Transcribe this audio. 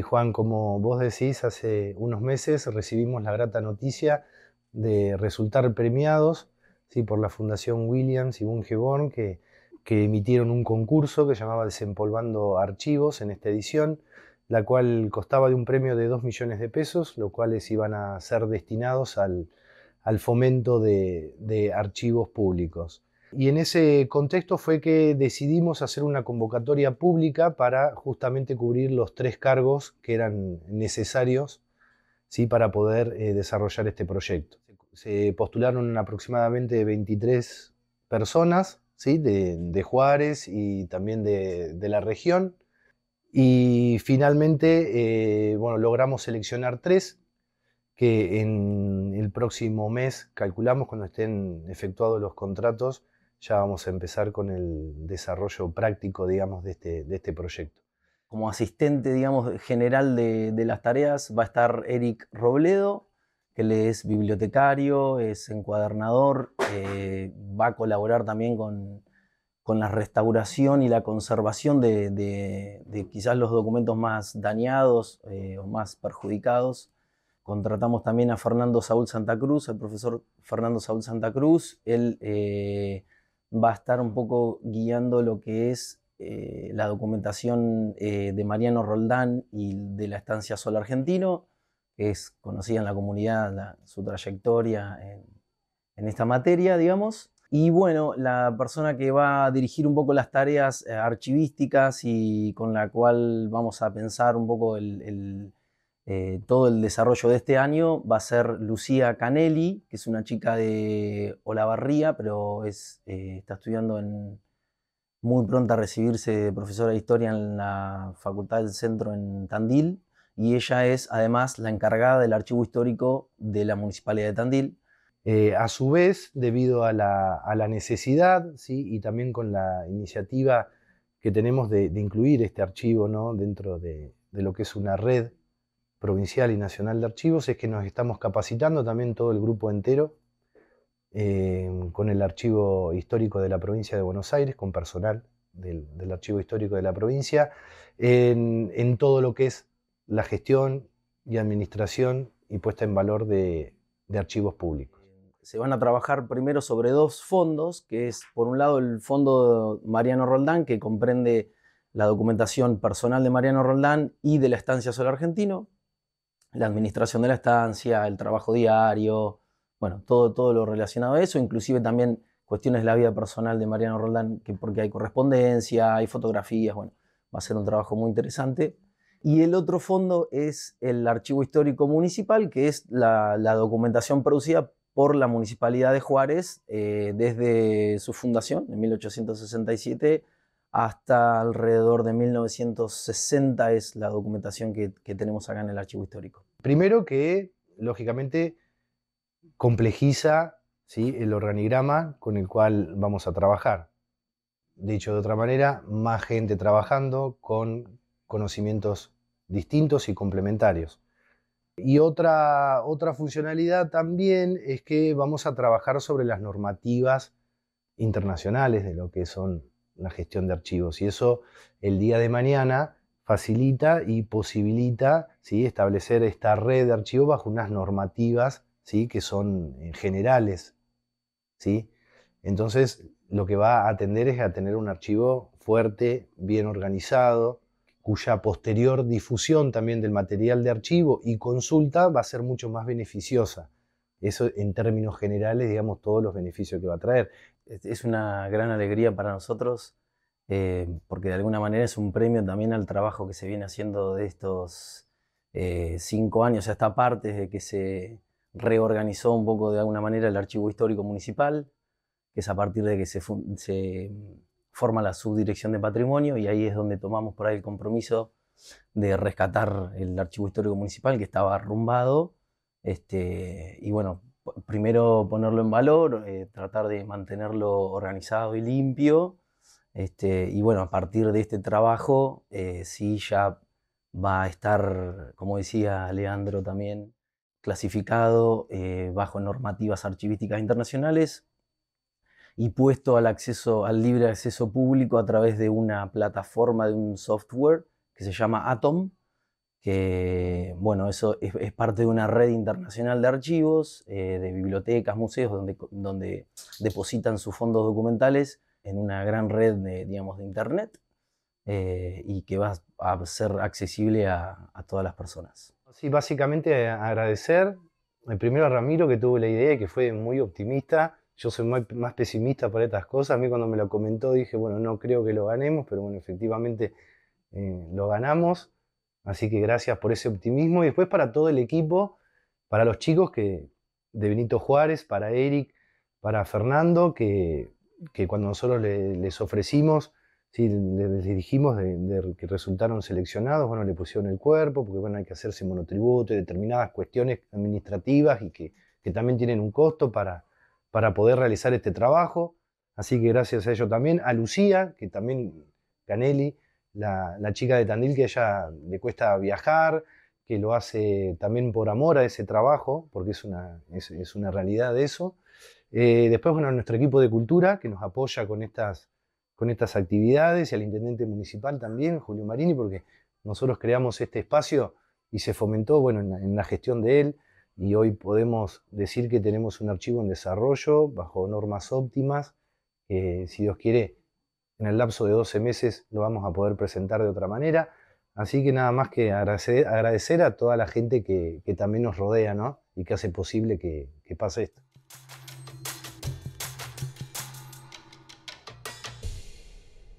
Juan, como vos decís, hace unos meses recibimos la grata noticia de resultar premiados ¿sí? por la Fundación Williams y Bungeborn, que, que emitieron un concurso que llamaba Desempolvando Archivos en esta edición, la cual costaba de un premio de 2 millones de pesos, los cuales iban a ser destinados al, fomento de archivos públicos. Y en ese contexto fue que decidimos hacer una convocatoria pública para justamente cubrir los tres cargos que eran necesarios ¿sí? para poder eh, desarrollar este proyecto. Se postularon aproximadamente 23 personas ¿sí? de, Juárez y también de, la región. Y finalmente, eh, bueno, logramos seleccionar tres que en el próximo mes calculamos cuando estén efectuados los contratos ya vamos a empezar con el desarrollo práctico, digamos, de este, de este proyecto. Como asistente, digamos, general de, las tareas va a estar Eric Robledo, que él es bibliotecario, es encuadernador, eh, va a colaborar también con, con la restauración y la conservación de, quizás los documentos más dañados eh, o más perjudicados. Contratamos también a Fernando Saúl Santa Cruz, el profesor Fernando Saúl Santa Cruz. Él eh, va a estar un poco guiando lo que es eh, la documentación eh, de Mariano Roldán y de la estancia Sol Argentino, que es conocida en la comunidad su trayectoria en, esta materia, digamos. Y bueno, la persona que va a dirigir un poco las tareas eh, archivísticas y con la cual vamos a pensar un poco el eh, todo el desarrollo de este año va a ser Lucía Canelli, que es una chica de Olavarría, pero eh, está estudiando en, muy pronto a recibirse de profesora de historia en la Facultad del Centro en Tandil. Y ella es además la encargada del archivo histórico de la Municipalidad de Tandil. Eh, a su vez, debido a la, necesidad y también con la iniciativa que tenemos de, incluir este archivo dentro de lo que es una red provincial y nacional de archivos es que nos estamos capacitando también todo el grupo entero eh, con el archivo histórico de la provincia de Buenos Aires, con personal del, archivo histórico de la provincia, en, todo lo que es la gestión y administración y puesta en valor de, archivos públicos. Se van a trabajar primero sobre dos fondos, que es por un lado el fondo Mariano Roldán, que comprende la documentación personal de Mariano Roldán y de la estancia Sol Argentino, la administración de la estancia, el trabajo diario, bueno, todo, todo lo relacionado a eso, inclusive también cuestiones de la vida personal de Mariano Roldán, que porque hay correspondencia, hay fotografías, bueno, va a ser un trabajo muy interesante. Y el otro fondo es el Archivo Histórico Municipal, que es la, documentación producida por la Municipalidad de Juárez eh, desde su fundación en 1867 hasta alrededor de 1960 es la documentación que, tenemos acá en el archivo histórico. Primero que, lógicamente, complejiza ¿sí? el organigrama con el cual vamos a trabajar. Dicho de otra manera, más gente trabajando con conocimientos distintos y complementarios. Y otra, otra funcionalidad también es que vamos a trabajar sobre las normativas internacionales de lo que son la gestión de archivos. Y eso el día de mañana facilita y posibilita establecer esta red de archivos bajo unas normativas ¿sí? que son eh, generales. ¿sí? Entonces, lo que va a atender es a tener un archivo fuerte, bien organizado, cuya posterior difusión también del material de archivo y consulta va a ser mucho más beneficiosa. Eso en términos generales, digamos, todos los beneficios que va a traer es una gran alegría para nosotros eh, porque de alguna manera es un premio también al trabajo que se viene haciendo de estos eh, cinco años a esta parte, de que se reorganizó un poco de alguna manera el Archivo Histórico Municipal, que es a partir de que se, se forma la Subdirección de Patrimonio y ahí es donde tomamos por ahí el compromiso de rescatar el Archivo Histórico Municipal que estaba arrumbado. Este, y bueno, primero ponerlo en valor, eh, tratar de mantenerlo organizado y limpio. Este, y bueno, a partir de este trabajo, eh, sí ya va a estar, como decía Leandro también, clasificado eh, bajo normativas archivísticas internacionales y puesto al, acceso, al libre acceso público a través de una plataforma, de un software que se llama Atom, que bueno, eso es, parte de una red internacional de archivos, eh, de bibliotecas, museos, donde, depositan sus fondos documentales en una gran red de, digamos, de internet eh, y que va a ser accesible a, todas las personas. Sí, básicamente agradecer primero a Ramiro que tuvo la idea y que fue muy optimista. Yo soy más pesimista por estas cosas. A mí cuando me lo comentó dije, bueno, no creo que lo ganemos, pero bueno, efectivamente eh, lo ganamos. Así que gracias por ese optimismo y después para todo el equipo, para los chicos que, de Benito Juárez, para Eric, para Fernando, que, cuando nosotros les ofrecimos, les, dijimos de, que resultaron seleccionados, bueno, le pusieron el cuerpo, porque bueno, hay que hacerse monotributo determinadas cuestiones administrativas y que, también tienen un costo para, para poder realizar este trabajo. Así que gracias a ellos también, a Lucía, que también Canelli la, chica de Tandil que a ella le cuesta viajar, que lo hace también por amor a ese trabajo, porque es una, es, una realidad de eso. Eh, después, bueno, nuestro equipo de cultura que nos apoya con estas, con estas actividades y al intendente municipal también, Julio Marini, porque nosotros creamos este espacio y se fomentó, bueno, en, la gestión de él y hoy podemos decir que tenemos un archivo en desarrollo bajo normas óptimas, si Dios quiere en el lapso de 12 meses lo vamos a poder presentar de otra manera. Así que nada más que agradecer, a toda la gente que, también nos rodea ¿no? y que hace posible que pase esto.